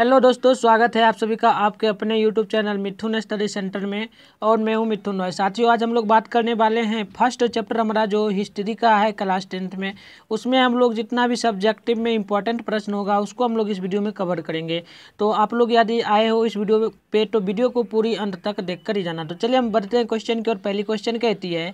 hello दोस्तों स्वागत है आप सभी का आपके अपने YouTube channel Mithun study centre में और मैं हूं मिथुन रॉय साथियों आज हम लोग बात करने वाले हैं फर्स्ट चैप्टर हमारा जो हिस्ट्री का है क्लास टेंथ में उसमें हम लोग जितना भी सब्जेक्टिव में इंपॉर्टेंट प्रश्न होगा उसको हम लोग इस वीडियो में कवर करेंगे तो आप लोग यदि आए हो इस वीडियो पर तो वीडियो को पूरी अंत तक देख कर ही जाना तो चलिए हम बढ़ते हैं क्वेश्चन की और पहली क्वेश्चन कहती है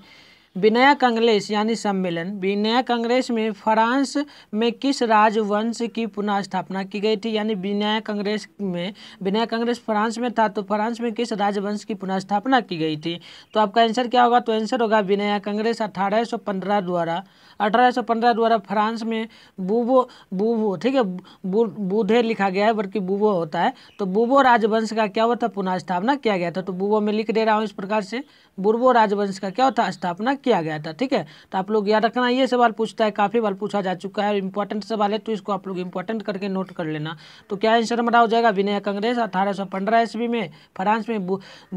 विनया कांग्रेस यानी सम्मेलन विनया कांग्रेस में फ्रांस में किस राजवंश की पुनः स्थापना की गई थी यानी विनया कांग्रेस में विनया कांग्रेस फ्रांस में था तो फ्रांस में किस राजवंश की पुनः स्थापना की गई थी तो आपका आंसर क्या होगा तो आंसर होगा विनया कांग्रेस 1815 द्वारा 1815 द्वारा फ्रांस में बूबो बूबो ठीक है बूढ़े लिखा गया है बल्कि बूबो होता है तो बूबो राजवंश का क्या हुआ था पुनः स्थापना किया गया था तो बूबो में लिख दे रहा हूँ इस प्रकार से बुरबो राजवंश का क्या होता स्थापना किया गया था ठीक है तो आप लोग याद रखना ये सवाल पूछता है काफ़ी बार पूछा जा चुका है इंपॉर्टेंट सवाल है तो इसको आप लोग इंपॉर्टेंट करके नोट कर लेना तो क्या आंसर हमारा हो जाएगा विनय कांग्रेस अठारह सौ पंद्रह ईस्वी में फ्रांस में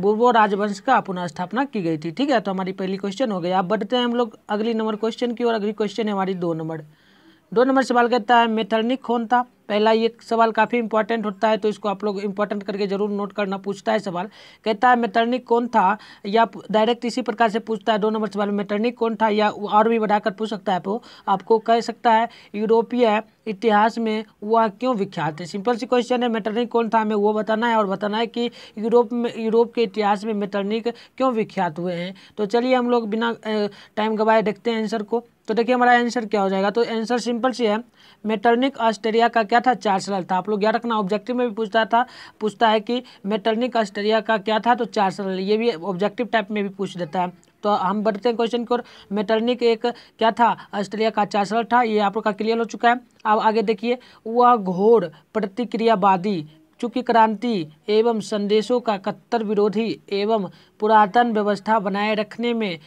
बुर्बो राजवंश का पुनर्स्थापना की गई थी ठीक है तो हमारी पहली क्वेश्चन हो गई आप बढ़ते हैं हम लोग अगली नंबर क्वेश्चन की और अगली क्वेश्चन है हमारी दो नंबर दो नंबर सवाल कहता है मेथर्निक कौन था पहला ये सवाल काफ़ी इंपॉर्टेंट होता है तो इसको आप लोग इंपॉर्टेंट करके जरूर नोट करना पूछता है सवाल कहता है मेटर्निक कौन था या डायरेक्ट इसी प्रकार से पूछता है दो नंबर सवाल मेटर्निक कौन था या और भी बढ़ाकर पूछ सकता है तो आपको कह सकता है यूरोपीय इतिहास में वह क्यों विख्यात है सिंपल सी क्वेश्चन है मेटरनिक कौन था हमें वो बताना है और बताना है कि यूरोप में यूरोप के इतिहास में मेटरनिक क्यों विख्यात हुए हैं तो चलिए हम लोग बिना टाइम गवाए देखते हैं आंसर को तो देखिए हमारा आंसर क्या हो जाएगा तो आंसर सिंपल सी है मेटर्निक ऑस्ट्रेलिया का क्या था चार्सलर था आप लोग याद रखना ऑब्जेक्टिव में भी पूछता था पूछता है कि मेटर्निक ऑस्ट्रेलिया का क्या था तो चार्सलर ये भी ऑब्जेक्टिव टाइप में भी पूछ देता है तो हम बढ़ते हैं क्वेश्चन की ओर मेटर्निक एक क्या था ऑस्ट्रेलिया का चांसलर था ये आप लोग का क्लियर हो चुका है अब आगे देखिए वह घोर प्रतिक्रियावादी चूंकि क्रांति एवं संदेशों का कट्टर विरोधी एवं पुरातन व्यवस्था बनाए रखने में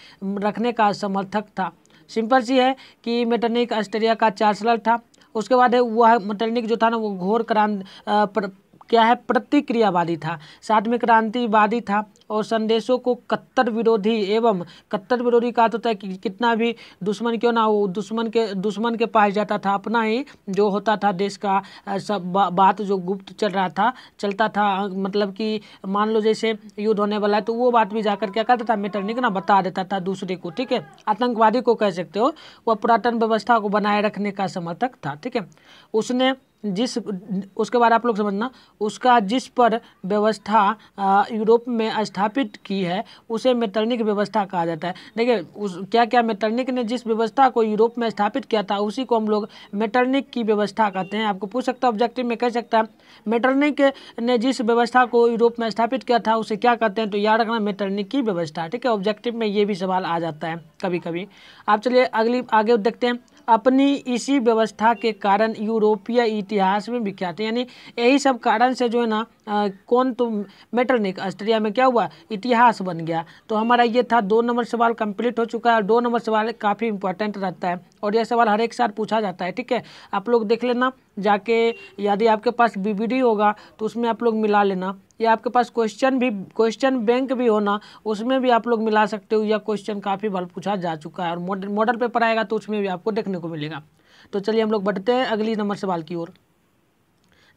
रखने का समर्थक था सिंपल सी है कि मेटर्निक ऑस्ट्रेलिया का चांसलर था उसके बाद है वह मेटर्निक जो था ना वो घोर क्रांति क्या है प्रतिक्रियावादी था साथ में क्रांतिवादी था और संदेशों को कट्टर विरोधी एवं कट्टर विरोधी कहा होता है कि कितना भी दुश्मन क्यों ना हो दुश्मन के दुश्मन के पास जाता था अपना ही जो होता था देश का सब बा, बात जो गुप्त चल रहा था चलता था मतलब कि मान लो जैसे युद्ध होने वाला है तो वो बात भी जाकर क्या करता था मेटरनिक ना बता देता था दूसरे को ठीक है आतंकवादी को कह सकते हो वह पुरातन व्यवस्था को बनाए रखने का समर्थक था ठीक है उसने जिस उसके बाद आप लोग समझना उसका जिस पर व्यवस्था यूरोप में स्थापित की है उसे मेटर्निक व्यवस्था कहा जाता है देखिए उस क्या क्या मेटर्निक ने जिस व्यवस्था को यूरोप में स्थापित किया था उसी को हम लोग मेटर्निक की व्यवस्था कहते हैं आपको पूछ सकता है ऑब्जेक्टिव में कह सकता है मेटर्निक ने जिस व्यवस्था को यूरोप में स्थापित किया था उसे क्या कहते हैं तो याद रखना मेटर्निक की व्यवस्था ठीक है ऑब्जेक्टिव में ये भी सवाल आ जाता है कभी कभी आप चलिए अगली आगे देखते हैं अपनी इसी व्यवस्था के कारण यूरोपीय इतिहास में विख्यात है यानी यही सब कारण से जो है ना कौन तो मेटरनिक ऑस्ट्रिया में क्या हुआ इतिहास बन गया तो हमारा ये था दो नंबर सवाल कंप्लीट हो चुका है और दो नंबर सवाल काफ़ी इंपॉर्टेंट रहता है और यह सवाल हर एक साल पूछा जाता है ठीक है आप लोग देख लेना जाके यदि आपके पास बी होगा तो उसमें आप लोग मिला लेना या आपके पास क्वेश्चन भी क्वेश्चन बैंक भी होना उसमें भी आप लोग मिला सकते हो या क्वेश्चन काफ़ी बार पूछा जा चुका है और मॉडल मॉडल पेपर आएगा तो उसमें भी आपको देखने को मिलेगा तो चलिए हम लोग बढ़ते हैं अगली नंबर सवाल की ओर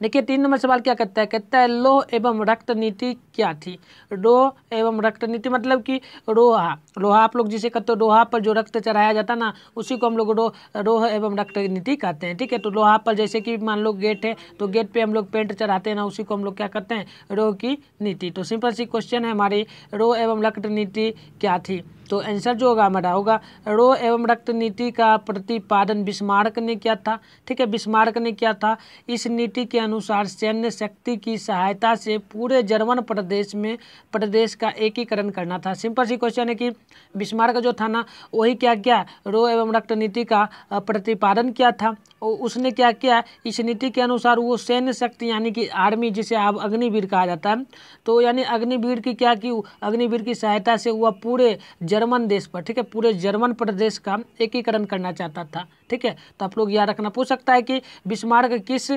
देखिए तीन नंबर सवाल क्या कहता है कहता है लोह एवं रक्त नीति क्या थी रोह एवं रक्त नीति मतलब कि रोहा रोहा आप लोग जिसे कहते हो रोहा पर जो रक्त चढ़ाया जाता ना उसी को हम लोग रो रोह एवं रक्त नीति कहते हैं ठीक है तो रोहा पर जैसे कि मान लो गेट है तो गेट पर हम लोग पेंट चढ़ाते हैं ना उसी को हम लोग क्या कहते हैं रोह की नीति तो सिंपल सी क्वेश्चन है हमारी रोह एवं रक्त नीति क्या थी तो आंसर जो होगा हमारा होगा रो एवं रक्त नीति का प्रतिपादन बिस्मारक ने किया था ठीक है बिस्मारक ने किया था इस नीति के अनुसार सैन्य शक्ति की सहायता से पूरे जर्मन प्रदेश में प्रदेश का एकीकरण करना था सिंपल सी क्वेश्चन है कि बिस्मारक जो था ना वही क्या क्या रो एवं रक्त नीति का प्रतिपादन किया था उसने क्या किया इस नीति के अनुसार वो सैन्य शक्ति यानी कि आर्मी जिसे अब अग्निवीर कहा जाता है तो यानी अग्निवीर की क्या की अग्निवीर की सहायता से वह पूरे जर्मन देश पर ठीक है पूरे जर्मन प्रदेश का एकीकरण करना चाहता था ठीक है तो आप लोग याद रखना पूछ सकता है कि बिस्मार्क किस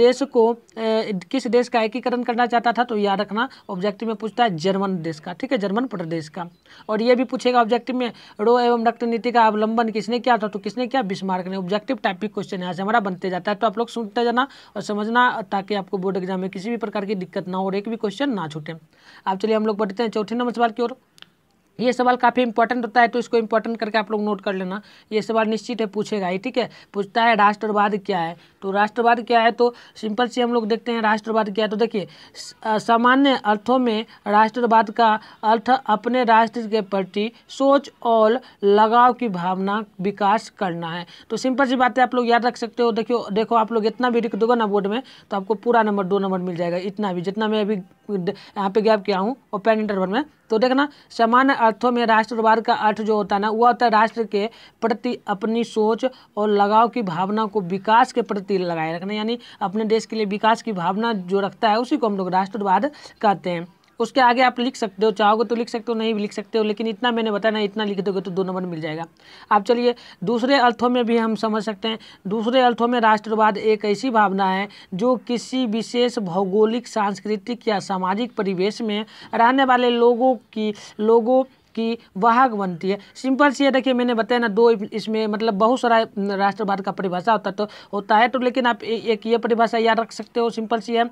देश को किस देश का एकीकरण करना चाहता था तो याद रखना ऑब्जेक्टिव में पूछता है जर्मन देश का ठीक है जर्मन प्रदेश का और यह भी पूछेगा ऑब्जेक्टिव में रो एवं रक्त नीति का अवलंबन किसने किया था तो किसने किया बिस्मार्क ने ऑब्जेक्टिव टाइपिक क्वेश्चन क्वेश्चन है से हमारा बनते जाता है तो आप लोग सुनते जाना और समझना ताकि आपको बोर्ड एग्जाम में किसी भी प्रकार की दिक्कत ना हो और एक भी क्वेश्चन ना छूटे आप चलिए हम लोग बढ़ते हैं चौथे नंबर सवाल की ओर ये सवाल काफ़ी इंपॉर्टेंट होता है तो इसको इंपॉर्टेंट करके आप लोग नोट कर लेना ये सवाल निश्चित है पूछेगा ही ठीक है पूछता है राष्ट्रवाद क्या है तो राष्ट्रवाद क्या है तो सिंपल से हम लोग देखते हैं राष्ट्रवाद क्या है तो देखिए सामान्य अर्थों में राष्ट्रवाद का अर्थ अपने राष्ट्र के प्रति सोच और लगाव की भावना विकास करना है तो सिंपल सी बात है आप लोग याद रख सकते हो देखियो देखो आप लोग इतना भी लिख दोगे ना बोर्ड में तो आपको पूरा नंबर दो नंबर मिल जाएगा इतना भी जितना मैं अभी यहाँ पे गैप किया हूँ ओपन इंटरवल में तो देखना सामान्य अर्थों में राष्ट्रवाद का अर्थ जो होता है ना वह होता है राष्ट्र के प्रति अपनी सोच और लगाव की भावना को विकास के प्रति तिल लगाए रखना यानी अपने देश के लिए विकास की भावना जो रखता है उसी को हम लोग राष्ट्रवाद कहते हैं उसके आगे आप लिख सकते हो चाहोगे तो लिख सकते हो नहीं भी लिख सकते हो लेकिन इतना मैंने बताया ना इतना लिख दोगे तो दो नंबर मिल जाएगा आप चलिए दूसरे अर्थों में भी हम समझ सकते हैं दूसरे अर्थों में राष्ट्रवाद एक ऐसी भावना है जो किसी विशेष भौगोलिक सांस्कृतिक या सामाजिक परिवेश में रहने वाले लोगों की लोगों की वाहक बनती है सिंपल सी है देखिए मैंने बताया ना दो इसमें मतलब बहुत सारा राष्ट्रवाद का परिभाषा होता तो होता है तो लेकिन आप ए, एक ये परिभाषा याद रख सकते हो सिंपल सी है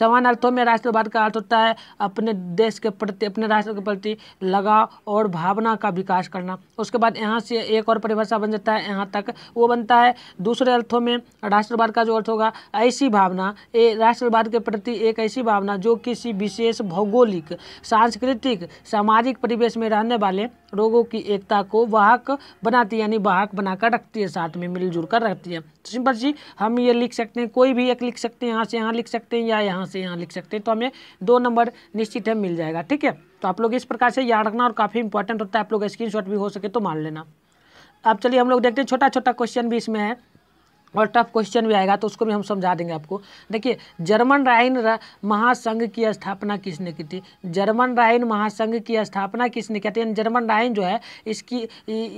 समान अर्थों में राष्ट्रवाद का अर्थ होता है अपने देश के प्रति अपने राष्ट्र के प्रति लगाव और भावना का विकास करना उसके बाद यहाँ से एक और परिभाषा बन जाता है यहाँ तक वो बनता है दूसरे अर्थों में राष्ट्रवाद का जो अर्थ होगा ऐसी भावना राष्ट्रवाद के प्रति एक ऐसी भावना जो किसी विशेष भौगोलिक सांस्कृतिक सामाजिक परिवेश में रहने होने वाले रोगों की एकता को वाहक बनाती है यानी वाहक बनाकर रखती है साथ में मिलजुल कर रखती है तो सिंपल जी हम ये लिख सकते हैं कोई भी एक लिख सकते हैं यहाँ से यहाँ लिख सकते हैं या यहाँ से यहाँ लिख सकते हैं तो हमें दो नंबर निश्चित है मिल जाएगा ठीक है तो आप लोग इस प्रकार से याद रखना और काफ़ी इंपॉर्टेंट होता है आप लोग स्क्रीन भी हो सके तो मान लेना अब चलिए हम लोग देखते हैं छोटा छोटा क्वेश्चन भी इसमें है और टफ क्वेश्चन भी आएगा तो उसको भी हम समझा देंगे आपको देखिए जर्मन राइन रा, महासंघ की स्थापना किसने की थी जर्मन राइन महासंघ की स्थापना किसने किया था जर्मन राइन जो है इसकी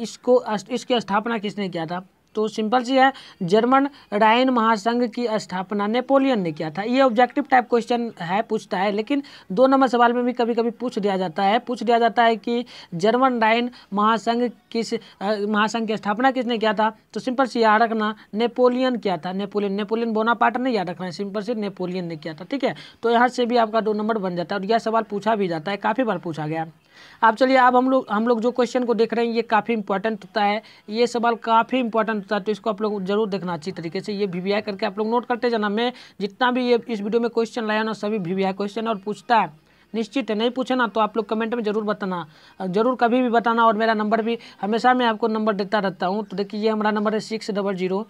इसको इसकी स्थापना किसने किया था तो सिंपल सी है जर्मन राइन महासंघ की स्थापना नेपोलियन ने किया था ये ऑब्जेक्टिव टाइप क्वेश्चन है पूछता है लेकिन दो नंबर सवाल में भी कभी कभी पूछ दिया जाता है पूछ दिया जाता है कि जर्मन राइन महासंघ किस महासंघ की स्थापना किसने किया था तो सिंपल सी याद रखना नेपोलियन किया था नेपोलियन नेपोलियन बोनापार्ट ने याद रखना है सिंपल सी नेपोलियन ने किया था ठीक है तो यहाँ से भी आपका दो नंबर बन जाता है और यह सवाल पूछा भी जाता है काफ़ी बार पूछा गया अब चलिए अब हम लोग हम लोग जो क्वेश्चन को देख रहे हैं ये काफ़ी इंपॉर्टेंट होता है ये सवाल काफ़ी इंपॉर्टेंट होता है तो इसको आप लोग जरूर देखना अच्छी तरीके से ये वी करके आप लोग नोट करते जाना मैं जितना भी ये इस वीडियो में क्वेश्चन लाया ना सभी वी क्वेश्चन और पूछता है निश्चित है नहीं पूछे ना तो आप लोग कमेंट में जरूर बताना जरूर कभी भी बताना और मेरा नंबर भी हमेशा मैं आपको नंबर देता रहता हूँ तो देखिए ये हमारा नंबर है six double zero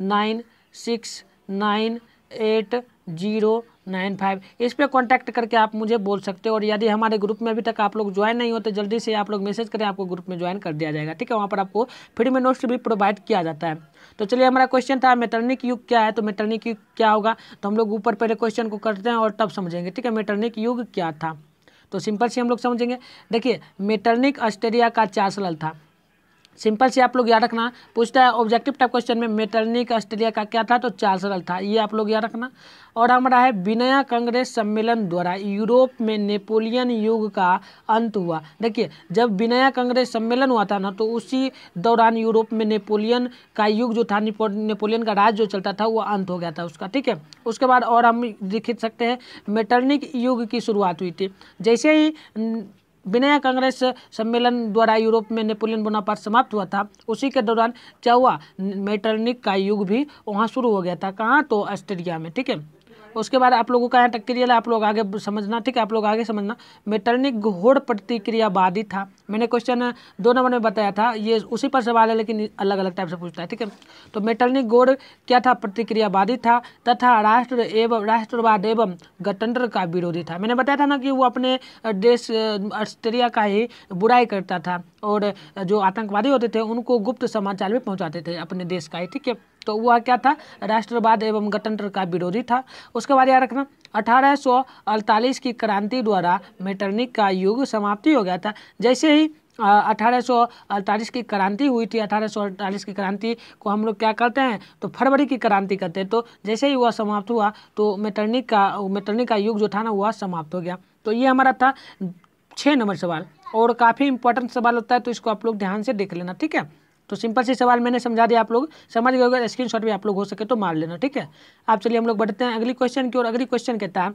nine six nine eight zero nine five इस पर कॉन्टैक्ट करके आप मुझे बोल सकते हो और यदि हमारे ग्रुप में अभी तक आप लोग ज्वाइन नहीं होते तो जल्दी से आप लोग मैसेज करें आपको ग्रुप में ज्वाइन कर दिया जाएगा ठीक है वहाँ पर आपको फ्री में नोट्स भी प्रोवाइड किया जाता है तो चलिए हमारा क्वेश्चन था मेटर्निक युग क्या है तो मेटर्निक युग क्या होगा तो हम लोग ऊपर पहले क्वेश्चन को करते हैं और तब समझेंगे ठीक है मेटर्निक युग क्या था तो सिंपल से हम लोग समझेंगे देखिए मेटर्निक ऑस्ट्रेलिया का चासलल था सिंपल से आप लोग याद रखना पूछता है ऑब्जेक्टिव टाइप क्वेश्चन में मेटर्निक ऑस्ट्रेलिया का क्या था तो सरल था ये आप लोग याद रखना और हमारा है विनया कांग्रेस सम्मेलन द्वारा यूरोप में नेपोलियन युग का अंत हुआ देखिए जब विनया कांग्रेस सम्मेलन हुआ था ना तो उसी दौरान यूरोप में नेपोलियन का युग जो था नेपोलियन का राज जो चलता था वो अंत हो गया था उसका ठीक है उसके बाद और हम लिख सकते हैं मेटर्निक युग की शुरुआत हुई थी जैसे ही विनय कांग्रेस सम्मेलन द्वारा यूरोप में नेपोलियन बोनापार्ट समाप्त हुआ था उसी के दौरान चौवा मेटर्निक का युग भी वहाँ शुरू हो गया था कहाँ तो ऑस्ट्रेलिया में ठीक है उसके बाद आप लोगों का यहाँ टक्कर आप लोग आगे समझना ठीक है आप लोग आगे समझना मेटर्निक घोड़ बाधित था मैंने क्वेश्चन दो नंबर में बताया था ये उसी पर सवाल है लेकिन अलग अलग टाइप से पूछता है ठीक है तो मेटर्निक घोड़ क्या था बाधित था तथा राष्ट्र एवं राष्ट्रवाद एवं गणतंत्र का विरोधी था मैंने बताया था ना कि वो अपने देश ऑस्ट्रेलिया का ही बुराई करता था और जो आतंकवादी होते थे उनको गुप्त समाचार भी पहुँचाते थे अपने देश का ही ठीक है तो वह क्या था राष्ट्रवाद एवं गणतंत्र का विरोधी था उसके बाद याद रखना अठारह की क्रांति द्वारा मेटरनिक का युग समाप्ति हो गया था जैसे ही अठारह की क्रांति हुई थी अठारह की क्रांति को हम लोग क्या करते हैं तो फरवरी की क्रांति करते हैं तो जैसे ही वह समाप्त हुआ तो मेटरनिक का मेटर्निक का युग जो था ना वह समाप्त हो गया तो ये हमारा था छः नंबर सवाल और काफ़ी इंपॉर्टेंट सवाल होता है तो इसको आप लोग ध्यान से देख लेना ठीक है तो सिंपल सी सवाल मैंने समझा दिया आप लोग समझ गए अगर स्क्रीन शॉट भी आप लोग हो सके तो मार लेना ठीक है आप चलिए हम लोग बढ़ते हैं अगली क्वेश्चन की ओर अगली क्वेश्चन कहता है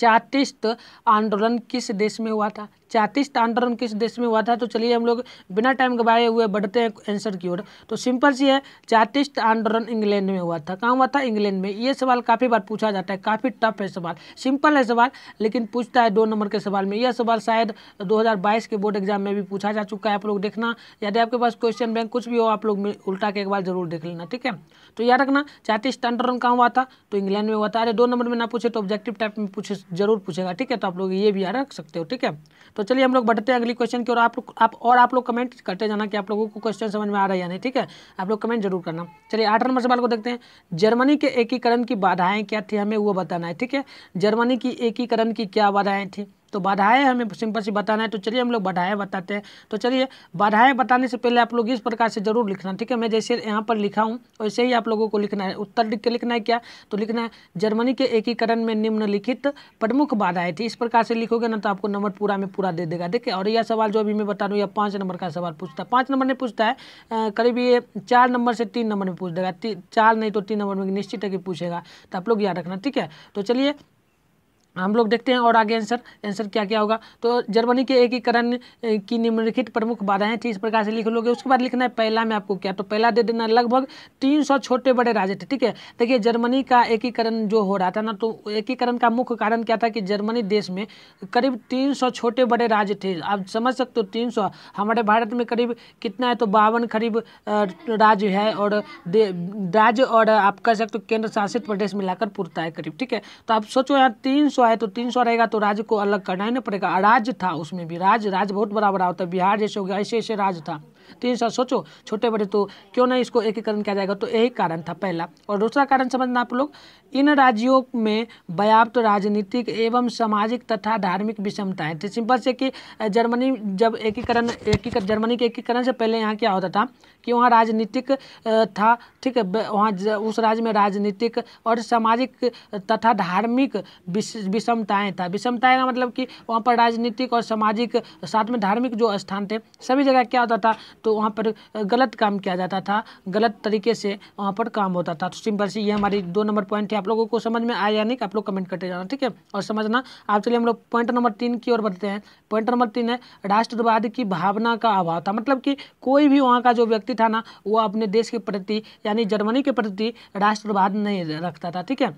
चार्टिस्ट आंदोलन किस देश में हुआ था चातीसता आंदोलन किस देश में हुआ था तो चलिए हम लोग बिना टाइम गवाए हुए बढ़ते हैं आंसर की ओर तो सिंपल सी है चातीसता आंदोलन इंग्लैंड में हुआ था कहाँ हुआ था इंग्लैंड में ये सवाल काफ़ी बार पूछा जाता है काफ़ी टफ है सवाल सिंपल है सवाल लेकिन पूछता है दो नंबर के सवाल में यह सवाल शायद दो के बोर्ड एग्जाम में भी पूछा जा चुका है आप लोग देखना यदि आपके पास क्वेश्चन बैंक कुछ भी हो आप लोग उल्टा के एक बार जरूर देख लेना ठीक है तो याद रखना चातीसता आंदोलन कहाँ हुआ था तो इंग्लैंड में हुआ था अरे दो नंबर में ना पूछे तो ऑब्जेक्टिव टाइप में पूछे जरूर पूछेगा ठीक है तो आप लोग ये भी याद रख सकते हो ठीक है तो चलिए हम लोग बढ़ते हैं अगली क्वेश्चन की और आप लोग आप और आप लोग कमेंट करते जाना कि आप लोगों को क्वेश्चन समझ में आ रहा है या नहीं ठीक है आप लोग कमेंट जरूर करना चलिए आठ नंबर सवाल को देखते हैं जर्मनी के एकीकरण की बाधाएँ क्या थी हमें वो बताना है ठीक है जर्मनी की एकीकरण की क्या बाधाएँ थी तो बाधाएं हमें सिंपल सी बताना है तो चलिए हम लोग बाधाएं बताते हैं तो चलिए बाधाएं बताने से पहले आप लोग इस प्रकार से जरूर लिखना ठीक है मैं जैसे यहाँ पर लिखा हूँ वैसे ही आप लोगों को लिखना है उत्तर लिख के लिखना है क्या तो लिखना है जर्मनी के एकीकरण में निम्नलिखित प्रमुख बाधाएं थी इस प्रकार से लिखोगे ना तो आपको नंबर पूरा में पूरा दे देगा देखिए और यह सवाल जो अभी मैं बता रहा हूँ यह पाँच नंबर का सवाल पूछता है पाँच नंबर ने पूछता है करीब ये चार नंबर से तीन नंबर में पूछ देगा चार नहीं तो तीन नंबर में निश्चित है कि पूछेगा तो आप लोग याद रखना ठीक है तो चलिए हम लोग देखते हैं और आगे आंसर आंसर क्या क्या होगा तो जर्मनी के एकीकरण की निम्नलिखित प्रमुख बाधाएं थी इस प्रकार से लिख लोगे उसके बाद लिखना है पहला में आपको क्या तो पहला दे देना लगभग तीन सौ छोटे बड़े राज्य थे ठीक है देखिए जर्मनी का एकीकरण जो हो रहा था ना तो एकीकरण का मुख्य कारण क्या था कि जर्मनी देश में करीब तीन सौ छोटे बड़े राज्य थे आप समझ सकते हो तीन सौ हमारे भारत में करीब कितना है तो बावन करीब राज्य है और राज्य और आप कह सकते हो केंद्र शासित प्रदेश मिलाकर पूर्ता है करीब ठीक है तो आप सोचो यार तीन सौ है तो तीन सौ रहेगा तो राज्य को अलग करना ही नहीं पड़ेगा राज्य था उसमें भी राज्य राज्य बहुत बड़ा बड़ा होता है बिहार जैसे हो गया ऐसे ऐसे राज्य था तो ये सब सोचो छोटे बड़े तो क्यों नहीं इसको एकीकरण किया जाएगा तो यही कारण था पहला और दूसरा कारण समझना आप लोग इन राज्यों में व्याप्त राजनीतिक एवं सामाजिक तथा धार्मिक विषमताएं थी सिंपल से कि जर्मनी जब एकीकरण एकीकरण जर्मनी के एकीकरण से पहले यहाँ क्या होता था कि वहाँ राजनीतिक था ठीक है वहाँ उस राज्य में राजनीतिक और सामाजिक तथा धार्मिक विषमताएँ था विषमताएँ का मतलब कि वहाँ पर राजनीतिक और सामाजिक साथ में धार्मिक जो स्थान थे सभी जगह क्या होता था तो वहाँ पर गलत काम किया जाता था गलत तरीके से वहाँ पर काम होता था तो सिंपल सी ये हमारी दो नंबर पॉइंट थी आप लोगों को समझ में आया या नहीं आप लोग कमेंट करते जाना ठीक है और समझना आप चलिए हम लोग पॉइंट नंबर तीन की ओर बढ़ते हैं पॉइंट नंबर तीन है राष्ट्रवाद की भावना का अभाव था मतलब कि कोई भी वहाँ का जो व्यक्ति था ना वो अपने देश के प्रति यानी जर्मनी के प्रति राष्ट्रवाद नहीं रखता था ठीक है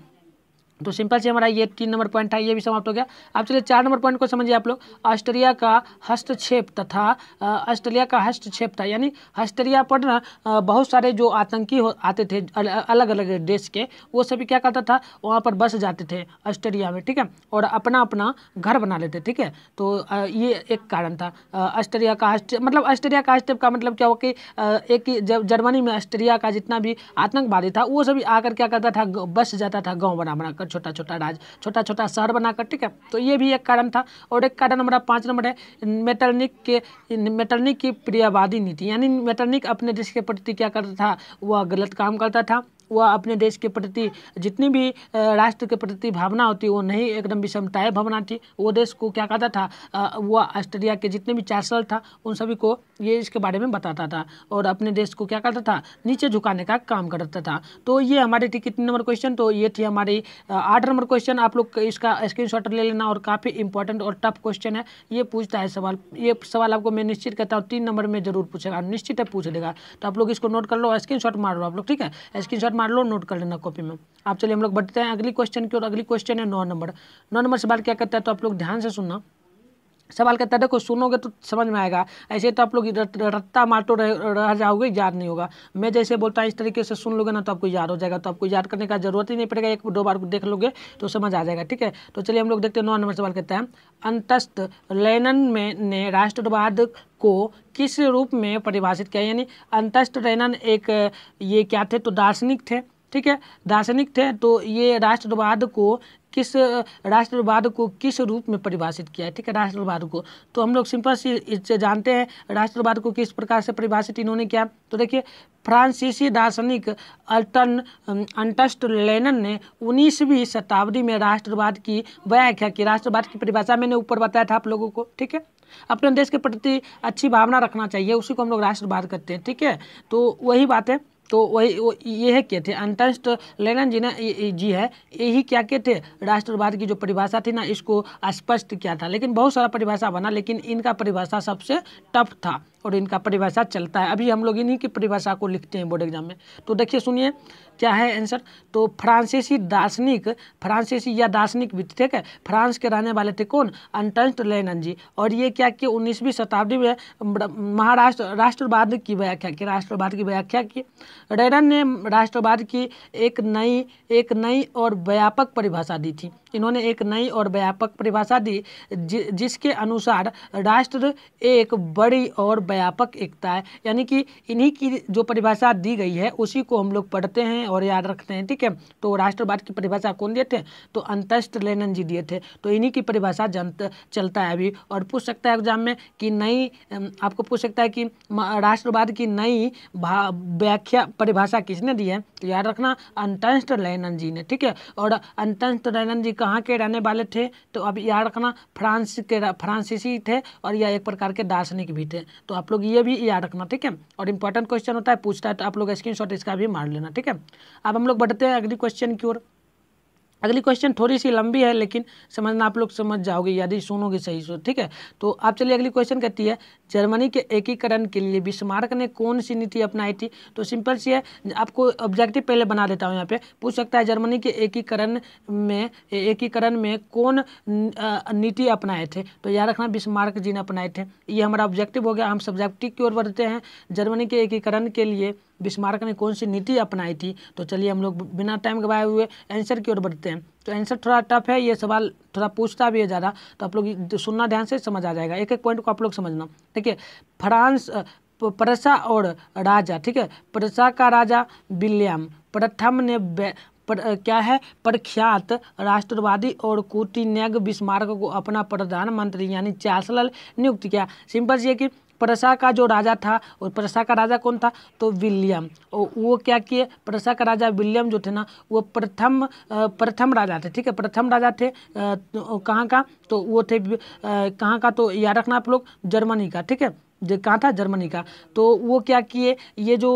तो सिंपल से हमारा ये तीन नंबर पॉइंट था ये भी समाप्त हो गया अब चलिए चार नंबर पॉइंट को समझिए आप लोग ऑस्ट्रेलिया का हस्तक्षेप तथा ऑस्ट्रेलिया का हस्तक्षेप था यानी ऑस्ट्रेलिया पर ना बहुत सारे जो आतंकी हो आते थे अलग अलग देश के वो सभी क्या करता था वहाँ पर बस जाते थे ऑस्ट्रेलिया में ठीक है और अपना अपना घर बना लेते ठीक है तो ये एक कारण था ऑस्ट्रेलिया का मतलब ऑस्ट्रेलिया का हस्तक्षेप का मतलब क्या हो कि एक जब जर्मनी में ऑस्ट्रेलिया का जितना भी आतंकवादी था वो सभी आकर क्या करता था बस जाता था गाँव बना बना कर छोटा छोटा राज छोटा छोटा शहर बनाकर ठीक है तो ये भी एक कारण था और एक कारण हमारा पाँच नंबर है मेटरनिक के मेटरनिक की प्रियवादी नीति यानी मेटरनिक अपने देश के प्रति क्या करता था वह गलत काम करता था वह अपने देश के प्रति जितनी भी राष्ट्र के प्रति भावना होती वो नहीं एकदम विषमताय भावना थी वो देश को क्या कहता था वह ऑस्ट्रेलिया के जितने भी चार्सल था उन सभी को ये इसके बारे में बताता था और अपने देश को क्या करता था नीचे झुकाने का काम करता था तो ये हमारे थी कितने नंबर क्वेश्चन तो ये थी हमारी आठ नंबर क्वेश्चन आप लोग इसका स्क्रीन ले लेना और काफ़ी इंपॉर्टेंट और टफ क्वेश्चन है ये पूछता है सवाल ये सवाल आपको मैं निश्चित कहता हूँ तीन नंबर में जरूर पूछेगा निश्चित है पूछ लेगा तो आप लोग इसको नोट कर लो स्क्रीन मार लो आप लोग ठीक है स्क्रीन मार लो नोट कर लेना कॉपी में आप चलिए हम लोग बढ़ते हैं अगली क्वेश्चन की और अगली क्वेश्चन है नौ नंबर नौ नंबर से बात क्या करता है तो आप लोग ध्यान से सुनना सवाल कहता है देखो सुनोगे तो समझ में आएगा ऐसे तो आप लोग रत्ता माटो रह, रह जाओगे याद नहीं होगा मैं जैसे बोलता हूँ इस तरीके से सुन लोगे ना तो आपको याद हो जाएगा तो आपको याद करने का जरूरत ही नहीं पड़ेगा एक दो बार देख लोगे तो समझ आ जाएगा ठीक है तो चलिए हम लोग देखते हैं नौ नंबर सवाल कहते हैं अंतस्थ लेनन में ने राष्ट्रवाद को किस रूप में परिभाषित किया यानी अंतस्थ लेनन एक ये क्या थे तो दार्शनिक थे ठीक है दार्शनिक थे तो ये राष्ट्रवाद को किस राष्ट्रवाद को किस रूप में परिभाषित किया है ठीक है राष्ट्रवाद को तो हम लोग सिंपल सी इससे जानते हैं राष्ट्रवाद को किस प्रकार से परिभाषित इन्होंने किया तो देखिए फ्रांसीसी दार्शनिक अल्टन अंटस्ट लेनन ने उन्नीसवीं शताब्दी में राष्ट्रवाद की व्याख्या की राष्ट्रवाद की परिभाषा मैंने ऊपर बताया था आप लोगों को ठीक है अपने देश के प्रति अच्छी भावना रखना चाहिए उसी को हम लोग राष्ट्रवाद करते हैं ठीक है तो वही बात है तो वही वो ये है क्या थे अंतस्ट लेनन जी ने जी है यही क्या के थे राष्ट्रवाद की जो परिभाषा थी ना इसको स्पष्ट किया था लेकिन बहुत सारा परिभाषा बना लेकिन इनका परिभाषा सबसे टफ था और इनका परिभाषा चलता है अभी हम लोग इन्हीं की परिभाषा को लिखते हैं बोर्ड एग्जाम में तो देखिए सुनिए क्या है आंसर तो फ्रांसीसी दार्शनिक फ्रांसीसी या दार्शनिक भी ठीक है फ्रांस के रहने वाले थे कौन अंटस्ट लेनन जी और ये क्या कि उन्नीसवीं शताब्दी में महाराष्ट्र राष्ट्रवाद की व्याख्या की राष्ट्रवाद की व्याख्या की रेरन ने राष्ट्रवाद की एक नई एक नई और व्यापक परिभाषा दी थी इन्होंने एक नई और व्यापक परिभाषा दी जि, जिसके अनुसार राष्ट्र एक बड़ी और व्यापक एकता है यानी कि इन्हीं की जो परिभाषा दी गई है उसी को हम लोग पढ़ते हैं और याद रखते हैं ठीक है तो राष्ट्रवाद की परिभाषा कौन दिए थे तो अंतस्ट लेनन जी दिए थे तो इन्हीं की परिभाषा जनता चलता है अभी और पूछ सकता है एग्जाम में कि नई आपको पूछ सकता है कि राष्ट्रवाद की नई व्याख्या परिभाषा किसने दी है तो याद रखना अंतस्ट लेनन जी ने ठीक है और अंतस्ट लेनन जी कहाँ के रहने वाले थे तो अब याद रखना फ्रांस के फ्रांसीसी थे और यह एक प्रकार के दार्शनिक भी थे तो आप लोग ये भी याद रखना ठीक है और इंपॉर्टेंट क्वेश्चन होता है पूछता है तो आप लोग स्क्रीन इसका भी मार लेना ठीक है अब हम लोग बढ़ते हैं अगली क्वेश्चन की ओर अगली क्वेश्चन थोड़ी सी लंबी है लेकिन समझना आप लोग समझ जाओगे यदि सुनोगे सही से ठीक है तो आप चलिए अगली क्वेश्चन कहती है जर्मनी के एकीकरण के लिए बिस्मार्क ने कौन सी नीति अपनाई थी तो सिंपल सी है आपको ऑब्जेक्टिव पहले बना देता हूँ यहाँ पे पूछ सकता है जर्मनी के एकीकरण में एकीकरण में कौन नीति अपनाए थे तो याद रखना बिस्मार्क जी ने अपनाए थे ये हमारा ऑब्जेक्टिव हो गया हम सब्जेक्टिव की ओर बढ़ते हैं जर्मनी के एकीकरण के लिए बिस्मार्क ने कौन सी नीति अपनाई थी तो चलिए हम लोग बिना टाइम गवाए हुए आंसर की ओर बढ़ते हैं तो आंसर थोड़ा टफ है ये सवाल थोड़ा पूछता भी है ज़्यादा तो आप लोग सुनना ध्यान से समझ आ जाएगा एक एक पॉइंट को आप लोग समझना ठीक है फ्रांस परसा और राजा ठीक है परसा का राजा विलियम प्रथम ने पर, क्या है प्रख्यात राष्ट्रवादी और कूटिन्यग बिस्मार्क को अपना प्रधानमंत्री यानी चांसलर नियुक्त किया सिंपल ये कि प्रसा का जो राजा था और प्रसा का राजा कौन था तो विलियम और वो क्या किए प्रसा का राजा विलियम जो थे ना वो प्रथम प्रथम राजा थे ठीक है प्रथम राजा थे तो कहाँ का तो वो थे कहाँ का तो याद रखना आप लोग जर्मनी का ठीक है कहाँ था जर्मनी का तो वो क्या किए ये जो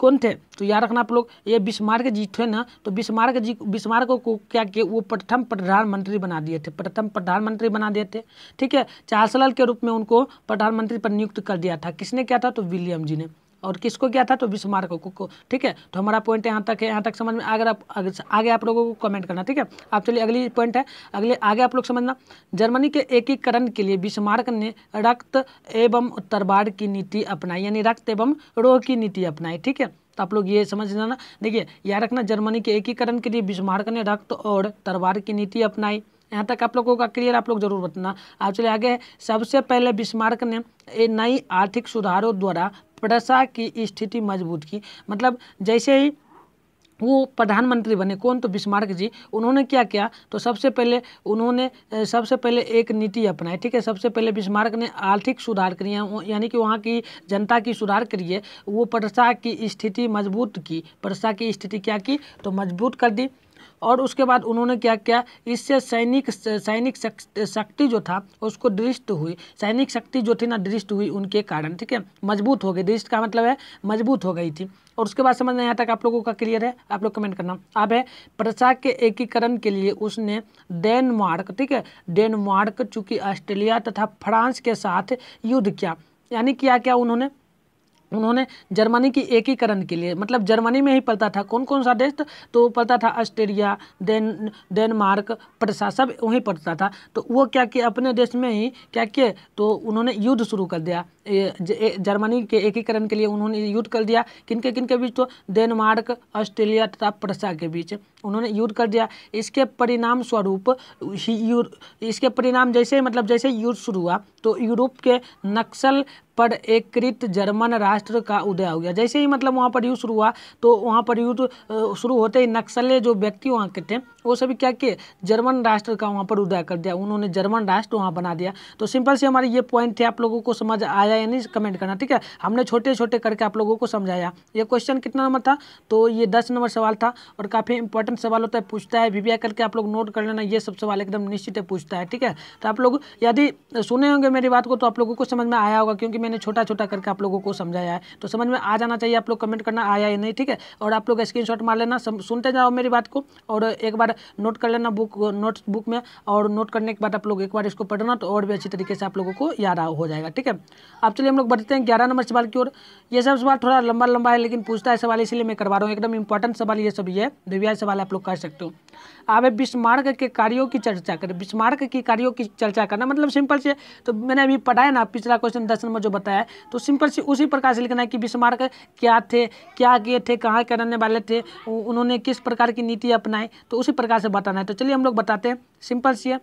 कौन थे तो याद रखना आप लोग ये बिस्मार्क जी थे ना तो बिस्मार्क जी बिस्मार्क को क्या किए वो प्रथम प्रधानमंत्री बना दिए थे प्रथम प्रधानमंत्री बना दिए थे ठीक है चार्सलर के रूप में उनको प्रधानमंत्री पर नियुक्त कर दिया था किसने किया था तो विलियम जी ने और किसको गया था तो विस्मारक को ठीक है तो हमारा पॉइंट यहाँ तक है यहाँ तक समझ में अगर आप आगे आप लोगों को कमेंट करना ठीक है आप चलिए अगली पॉइंट है अगले आगे आप लोग समझना जर्मनी के एकीकरण के लिए विस्मार्क ने रक्त एवं तरबार की नीति अपनाई यानी रक्त एवं रोह की नीति अपनाई ठीक है तो आप लोग ये समझ लेना देखिए याद रखना जर्मनी के एकीकरण के लिए विस्मार्क ने रक्त और तरबार की नीति अपनाई यहाँ तक आप लोगों का क्लियर आप लोग जरूर बताना आप चले आगे सबसे पहले बिस्मार्क ने नई आर्थिक सुधारों द्वारा प्रशा की स्थिति मजबूत की मतलब जैसे ही वो प्रधानमंत्री बने कौन तो बिस्मार्क जी उन्होंने क्या किया तो सबसे पहले उन्होंने सबसे पहले एक नीति अपनाई ठीक है सबसे पहले बिस्मार्क ने आर्थिक सुधार करिए यानी कि वहाँ की जनता की सुधार करिए वो प्रशा की स्थिति मजबूत की प्रशा की स्थिति क्या की तो मजबूत कर दी और उसके बाद उन्होंने क्या किया इससे सैनिक सैनिक शक्ति जो था उसको दृष्ट हुई सैनिक शक्ति जो थी ना दृष्ट हुई उनके कारण ठीक है मजबूत हो गई दृष्ट का मतलब है मजबूत हो गई थी और उसके बाद समझ में यहाँ तक आप लोगों का क्लियर है आप लोग कमेंट करना अब है प्रसाद के एकीकरण के लिए उसने डेनमार्क ठीक है डेनमार्क चूंकि ऑस्ट्रेलिया तथा फ्रांस के साथ युद्ध किया यानी क्या क्या उन्होंने उन्होंने जर्मनी की एकीकरण के लिए मतलब जर्मनी में ही पलता था कौन कौन सा देश तो पलता था ऑस्ट्रेलिया देन डेनमार्क प्रसा सब वहीं पड़ता था तो वो क्या किए अपने देश में ही क्या किए तो उन्होंने युद्ध शुरू कर दिया जर्मनी के एकीकरण के लिए उन्होंने युद्ध कर दिया किनके किनके बीच तो डेनमार्क ऑस्ट्रेलिया तथा प्रसा के बीच उन्होंने युद्ध कर दिया इसके परिणाम स्वरूप इसके परिणाम जैसे मतलब जैसे युद्ध शुरू हुआ तो यूरोप के नक्सल पर एककृत जर्मन राष्ट्र का उदय हो गया जैसे ही मतलब वहाँ पर युद्ध शुरू हुआ तो वहाँ पर युद्ध शुरू होते ही नक्सले जो व्यक्ति वहाँ के थे वो सभी क्या किए जर्मन राष्ट्र का वहाँ पर उदय कर दिया उन्होंने जर्मन राष्ट्र वहाँ बना दिया तो सिंपल से हमारे ये पॉइंट थे आप लोगों को समझ आया या नहीं कमेंट करना ठीक है हमने छोटे छोटे करके आप लोगों को समझाया ये क्वेश्चन कितना नंबर था तो ये दस नंबर सवाल था और काफ़ी इंपॉर्टेंट सवाल होता है पूछता है वीवीआई करके आप लोग नोट कर लेना ये सब सवाल एकदम निश्चित है पूछता है ठीक है तो आप लोग यदि सुने होंगे मेरी बात को तो आप लोगों को समझ में आया होगा क्योंकि मैंने छोटा छोटा करके आप लोगों को समझाया है तो समझ में आ जाना चाहिए आप लोग कमेंट करना आया या नहीं ठीक है और आप लोग स्क्रीन मार लेना सुनते जाओ मेरी बात को और एक बार बार नोट कर लेना बुक नोट बुक में और नोट करने के बाद आप लोग एक बार इसको पढ़ना तो और भी अच्छी तरीके से आप लोगों को याद हो जाएगा ठीक है अब चलिए हम लोग बढ़ते हैं ग्यारह नंबर सवाल की ओर ये सब सवाल थोड़ा लंबा लंबा है लेकिन पूछता है सवाल इसलिए मैं करवा रहा हूँ एकदम इंपॉर्टेंट सवाल ये सब ये दिव्या सवाल आप लोग कर सकते हो आप बिस्मार्क के कार्यों की चर्चा करें बिस्मार्क के कार्यों की चर्चा करना मतलब सिंपल से तो मैंने अभी पढ़ाया ना पिछला क्वेश्चन दस नंबर जो बताया तो सिंपल से उसी प्रकार से लिखना है कि बिस्मार्क क्या थे क्या किए थे कहाँ के रहने वाले थे उन्होंने किस प्रकार की नीति अपनाई तो उसी प्रकार से बताना है तो चलिए हम लोग बताते हैं सिंपल सी है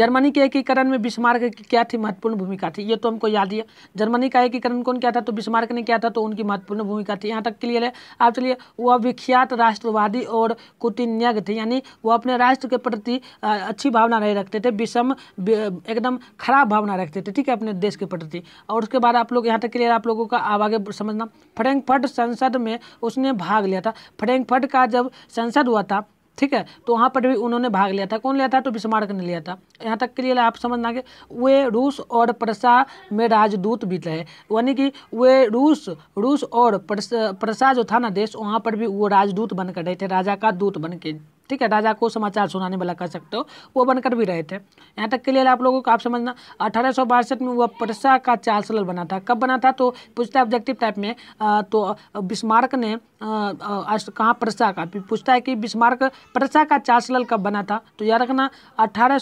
जर्मनी के एकीकरण में बिस्मार्क की क्या थी महत्वपूर्ण भूमिका थी ये तो हमको याद ही है जर्मनी का एकीकरण कौन किया था तो बिस्मार्क ने किया था तो उनकी महत्वपूर्ण भूमिका थी यहाँ तक क्लियर है आप चलिए वह विख्यात राष्ट्रवादी और कुटिन्यग थे यानी वो अपने राष्ट्र के प्रति अच्छी भावना नहीं रखते थे विषम एकदम खराब भावना रखते थे ठीक है अपने देश के प्रति और उसके बाद आप लोग यहाँ तक क्लियर आप लोगों का अब आगे समझना फ्रैंकफर्ट संसद में उसने भाग लिया था फ्रैंकफर्ट का जब संसद हुआ था ठीक है तो वहाँ पर भी उन्होंने भाग लिया था कौन लिया था तो बिस्मार्क ने लिया था यहाँ तक के लिए आप समझना कि वे रूस और प्रसा में राजदूत भी थे यानी कि वे रूस रूस और प्रसा जो था ना देश वहाँ पर भी वो राजदूत बनकर रहे थे राजा का दूत बन के ठीक है राजा को समाचार सुनाने वाला कह सकते हो वो बनकर भी रहे थे यहाँ तक के लिए आप लोगों को आप समझना अठारह में वह परसा का चांसलर बना था कब बना था तो पूछता है ऑब्जेक्टिव टाइप में आ, तो बिस्मार्क ने कहाँ परसा का पूछता है कि बिस्मार्क परसा का चांसलर कब बना था तो याद रखना अठारह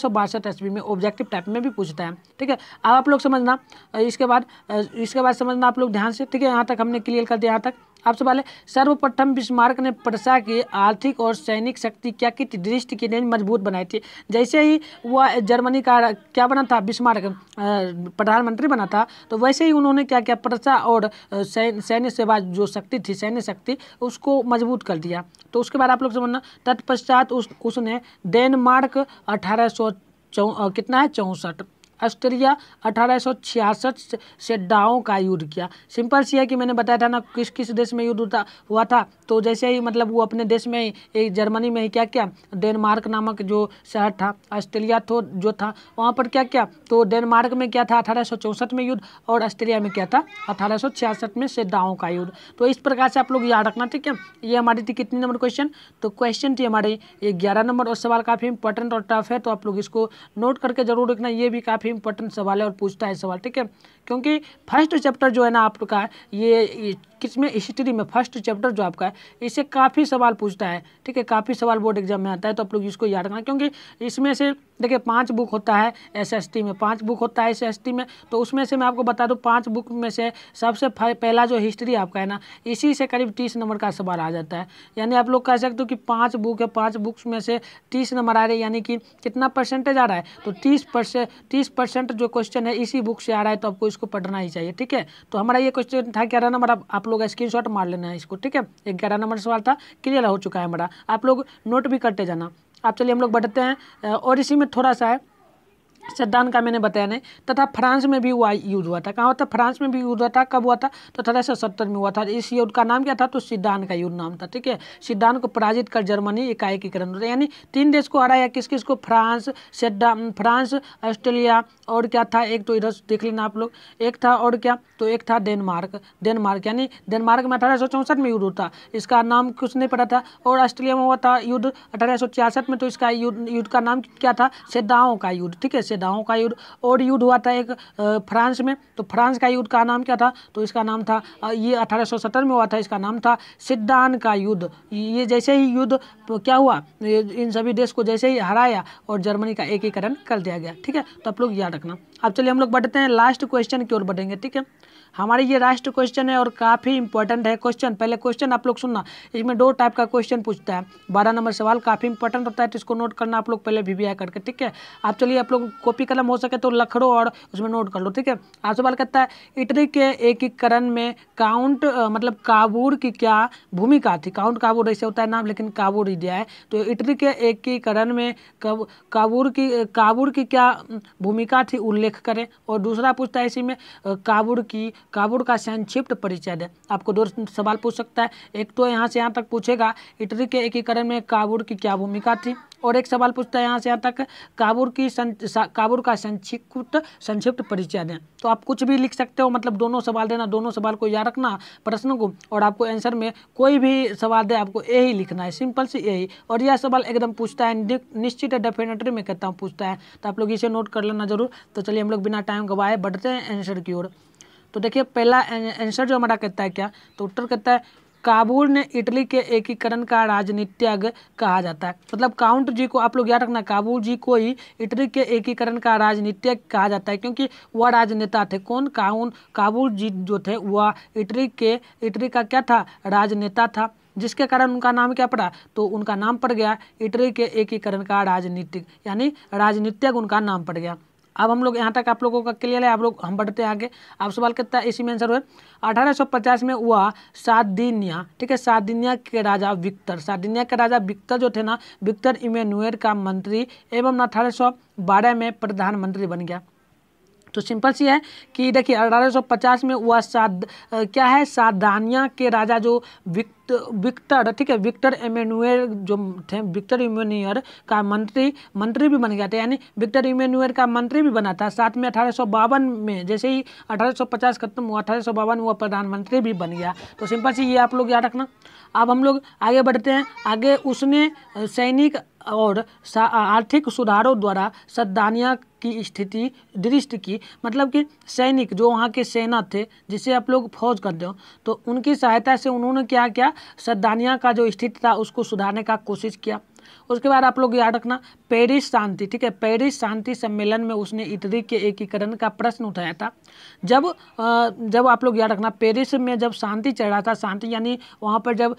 ईस्वी में ऑब्जेक्टिव टाइप में भी पूछता है ठीक है अब आप लोग समझना इसके बाद इसके बाद समझना आप लोग ध्यान से ठीक है यहाँ तक हमने क्लियर कर दिया यहाँ तक सवाल पहले सर्वप्रथम बिस्मार्क ने प्रशा की आर्थिक और सैनिक शक्ति क्या की दृष्टि के नहीं मजबूत बनाई थी जैसे ही वह जर्मनी का क्या बना था बिस्मार्क प्रधानमंत्री बना था तो वैसे ही उन्होंने क्या किया प्रशा और सैन्य सेवा जो शक्ति थी सैन्य शक्ति उसको मजबूत कर दिया तो उसके बाद आप लोग समझना तत्पश्चात उस उसने डेनमार्क अठारह कितना है चौंसठ ऑस्ट्रेलिया अठारह से डाओ का युद्ध किया सिंपल सी है कि मैंने बताया था ना किस किस देश में युद्ध हुआ था तो जैसे ही मतलब वो अपने देश में ही जर्मनी में ही क्या क्या डेनमार्क नामक जो शहर था ऑस्ट्रेलिया तो जो था वहाँ पर क्या क्या तो डेनमार्क में क्या था अठारह में युद्ध और ऑस्ट्रेलिया में क्या था अठारह में सेडाओं का युद्ध तो इस प्रकार से आप लोग याद रखना ठीक है ये हमारी थी कितनी नंबर क्वेश्चन तो क्वेश्चन थी हमारी ये ग्यारह नंबर और सवाल काफ़ी इंपॉर्टेंट और टफ है तो आप लोग इसको नोट करके जरूर रखना ये भी काफ़ी इंपॉर्टेंट सवाल है और पूछता है सवाल ठीक है क्योंकि फर्स्ट चैप्टर जो है ना आपका ये किसमें हिस्ट्री में फर्स्ट चैप्टर जो आपका है इसे काफ़ी सवाल पूछता है ठीक है काफ़ी सवाल बोर्ड एग्जाम में आता है तो आप लोग इसको याद रखना क्योंकि इसमें से देखिए पांच बुक होता है एसएसटी में पाँच बुक होता है एसएसटी में तो उसमें से मैं आपको बता दूँ पाँच बुक में से सबसे पहला जो हिस्ट्री आपका है ना इसी से करीब तीस नंबर का सवाल आ जाता है यानी आप लोग कह सकते हो कि पाँच बुक है पाँच बुक्स में से तीस नंबर आ रहे हैं यानी कि कितना परसेंटेज आ रहा है तो तीस परसेंट तीस परसेंट जो क्वेश्चन है इसी बुक से आ रहा है तो आपको इसको पढ़ना ही चाहिए ठीक है तो हमारा ये क्वेश्चन था ग्यारह नंबर आप लोग स्क्रीनशॉट मार लेना है इसको ठीक है ग्यारह नंबर सवाल था क्लियर हो चुका है हमारा आप लोग नोट भी करते जाना आप चलिए हम लोग बढ़ते हैं और इसी में थोड़ा सा है सद्दान का मैंने बताया नहीं तथा फ्रांस में भी हुआ युद्ध हुआ था कहाँ हुआ था फ्रांस में भी युद्ध हुआ था कब हुआ था तो अठारह सौ सत्तर में हुआ था इस युद्ध का नाम क्या था तो सिद्धांत का युद्ध नाम था ठीक है सिद्धांत को पराजित कर जर्मनी एकाएकीकरण होता यानी तीन देश को हराया किस किस को फ्रांस सिद्धान फ्रांस ऑस्ट्रेलिया और क्या था एक तो इधर देख लेना आप लोग एक था और क्या तो एक था डेनमार्क डेनमार्क यानी डेनमार्क में अठारह में युद्ध होता इसका नाम कुछ नहीं पड़ा था और ऑस्ट्रेलिया में हुआ था युद्ध अठारह में तो इसका युद्ध का नाम क्या था सिद्धाओं का युद्ध ठीक है से दाओं का युद्ध और युद्ध हुआ था एक फ्रांस में तो फ्रांस का युद्ध का नाम क्या था तो इसका नाम था ये अठारह में हुआ था इसका नाम था सिद्धान का युद्ध ये जैसे ही युद्ध क्या हुआ इन सभी देश को जैसे ही हराया और जर्मनी का एकीकरण कर दिया गया ठीक है तो आप लोग याद रखना अब चलिए हम लोग बढ़ते हैं लास्ट क्वेश्चन की ओर बढ़ेंगे ठीक है हमारी ये राष्ट्र क्वेश्चन है और काफ़ी इंपॉर्टेंट है क्वेश्चन पहले क्वेश्चन आप लोग सुनना इसमें दो टाइप का क्वेश्चन पूछता है बारह नंबर सवाल काफ़ी इंपॉर्टेंट होता है तो इसको नोट करना आप लोग पहले वी करके ठीक है आप चलिए आप लोग कॉपी कलम हो सके तो लख लो और उसमें नोट कर लो ठीक है आप सवाल करता है इटली के एकीकरण में काउंट मतलब काबूर की क्या भूमिका थी काउंट काबूर ऐसे होता है नाम लेकिन काबूर ही दिया है तो इटली के एकीकरण में काबूर की काबूर की क्या भूमिका थी उल्लेख करें और दूसरा पूछता है इसी में काबूर की काबुड़ का संक्षिप्त परिचय आपको दो सवाल पूछ सकता है एक तो यहाँ से यहाँ तक पूछेगा इटली के एकीकरण में काबुड़ की क्या भूमिका थी और एक सवाल पूछता है यहाँ से यहाँ तक काबुर की काबुर का संक्षिप्त संक्षिप्त परिचय दें तो आप कुछ भी लिख सकते हो मतलब दोनों सवाल देना दोनों सवाल को याद रखना प्रश्न को और आपको आंसर में कोई भी सवाल दे आपको यही लिखना है सिंपल से यही और यह सवाल एकदम पूछता है निश्चित डेफिनेटरी में कहता हूँ पूछता है तो आप लोग इसे नोट कर लेना जरूर तो चलिए हम लोग बिना टाइम गवाए बढ़ते हैं आंसर की ओर तो देखिए पहला आंसर जो हमारा कहता है क्या तो उत्तर कहता है काबुल ने इटली के एकीकरण का राजनीतिज्ञ कहा जाता है मतलब काउंट जी को आप लोग याद रखना काबुल जी को ही इटली के एकीकरण का राजनीतिज्ञ कहा जाता है क्योंकि वह राजनेता थे कौन काउन काबुल जी जो थे वह इटली के इटली का क्या था राजनेता था जिसके कारण उनका नाम क्या पड़ा तो उनका नाम पड़ गया इटली के एकीकरण का राजनीतिक यानी राजनीतिज्ञ उनका नाम पड़ गया अब हम लोग यहाँ तक आप लोगों का क्लियर है आप लोग हम बढ़ते हैं आगे आप सवाल कितना इसी में आंसर हुए 1850 में हुआ दिनिया ठीक है सादिनिया के राजा विक्टर सादिनिया के राजा विक्टर जो थे ना विक्टर इमेनुएल का मंत्री एवं अठारह सौ में प्रधानमंत्री बन गया तो सिंपल सी है कि देखिए पचास में वह साद क्या है सादानिया के राजा जो विक्ट विक्टर ठीक है विक्टर इमेनुअल जो थे विक्टर इमेनुअल का मंत्री मंत्री भी बन गया था यानी विक्टर इमेनुअल का मंत्री भी बना था साथ में अठारह में जैसे ही 1850 खत्म हुआ अठारह वह प्रधानमंत्री भी बन गया तो सिंपल सी ये आप लोग याद रखना अब हम लोग आगे बढ़ते हैं आगे उसने सैनिक और आर्थिक सुधारों द्वारा सद्दानिया की स्थिति दृष्टि की मतलब कि सैनिक जो वहाँ के सेना थे जिसे आप लोग फौज कर दो तो उनकी सहायता से उन्होंने क्या किया सद्दानिया का जो स्थिति था उसको सुधारने का कोशिश किया उसके बाद आप लोग याद रखना पेरिस शांति ठीक है पेरिस शांति सम्मेलन में उसने इटली के एकीकरण का प्रश्न उठाया था जब जब आप लोग याद रखना पेरिस में जब शांति चल रहा था शांति यानी वहाँ पर जब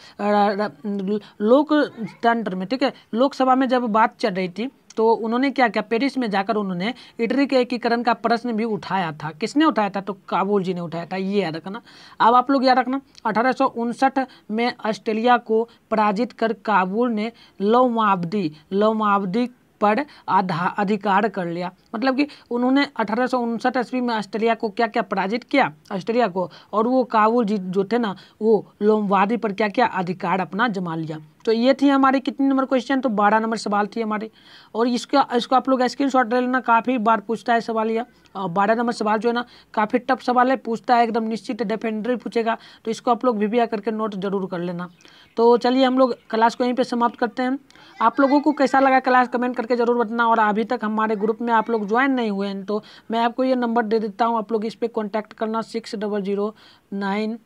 लोकतंत्र में ठीक है लोकसभा में जब बात चल रही थी तो उन्होंने क्या किया पेरिस में जाकर उन्होंने इटली के एकीकरण का प्रश्न भी उठाया था किसने उठाया था तो काबुल जी ने उठाया था ये याद रखना अब आप लोग याद रखना अठारह में ऑस्ट्रेलिया को पराजित कर काबुल ने लोमावदी लोमावदी पर अधिकार कर लिया मतलब कि उन्होंने अठारह ईस्वी में ऑस्ट्रेलिया को क्या क्या पराजित किया ऑस्ट्रेलिया को और वो काबुल जी जो थे ना वो लोमवादी पर क्या क्या अधिकार अपना जमा लिया तो ये थी हमारे कितने नंबर क्वेश्चन तो बारह नंबर सवाल थी हमारे और इसका इसको आप लोग स्क्रीन शॉट ले लेना काफ़ी बार पूछता है सवाल यह बारह नंबर सवाल जो है ना काफ़ी टफ सवाल है पूछता है एकदम निश्चित डेफेंडरी पूछेगा तो इसको आप लोग वीवीआ करके नोट जरूर कर लेना तो चलिए हम लोग क्लास को यहीं पर समाप्त करते हैं आप लोगों को कैसा लगा क्लास कमेंट करके जरूर बताना और अभी तक हमारे ग्रुप में आप लोग ज्वाइन नहीं हुए हैं तो मैं आपको ये नंबर दे देता हूँ आप लोग इस पर कॉन्टैक्ट करना six double zero nine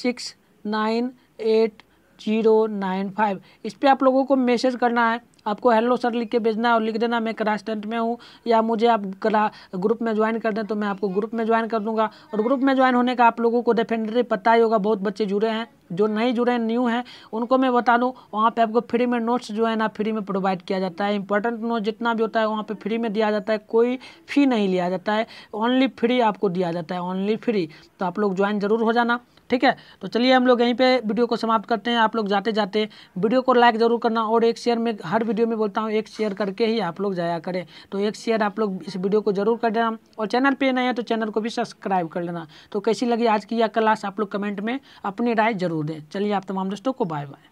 six nine eight zero nine five इस पर आप लोगों को मैसेज करना है आपको हेलो सर लिख के भेजना है और लिख देना मैं क्रास्टेंट में हूँ या मुझे आप कला ग्रुप में ज्वाइन कर दें तो मैं आपको ग्रुप में ज्वाइन कर दूंगा और ग्रुप में ज्वाइन होने का आप लोगों को डेफिनेटली पता ही होगा बहुत बच्चे जुड़े हैं जो नए जुड़े हैं न्यू हैं उनको मैं बता दूँ वहाँ पर आपको फ्री में नोट्स जो है ना फ्री में प्रोवाइड किया जाता है इंपॉर्टेंट नोट जितना भी होता है वहाँ पर फ्री में दिया जाता है कोई फ़ी नहीं लिया जाता है ओनली फ्री आपको दिया जाता है ओनली फ्री तो आप लोग ज्वाइन ज़रूर हो जाना ठीक है तो चलिए हम लोग यहीं पे वीडियो को समाप्त करते हैं आप लोग जाते जाते वीडियो को लाइक ज़रूर करना और एक शेयर में हर वीडियो में बोलता हूँ एक शेयर करके ही आप लोग जाया करें तो एक शेयर आप लोग इस वीडियो को जरूर कर देना और चैनल पर नए हैं तो चैनल को भी सब्सक्राइब कर लेना तो कैसी लगी आज की यह क्लास आप लोग कमेंट में अपनी राय जरूर दें चलिए आप तमाम दोस्तों को बाय बाय